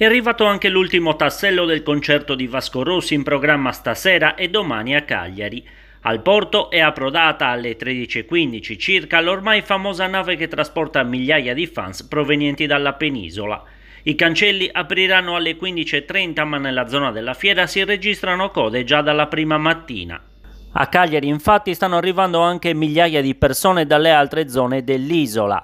È arrivato anche l'ultimo tassello del concerto di Vasco Rossi in programma stasera e domani a Cagliari. Al porto è approdata alle 13.15 circa l'ormai famosa nave che trasporta migliaia di fans provenienti dalla penisola. I cancelli apriranno alle 15.30 ma nella zona della fiera si registrano code già dalla prima mattina. A Cagliari infatti stanno arrivando anche migliaia di persone dalle altre zone dell'isola.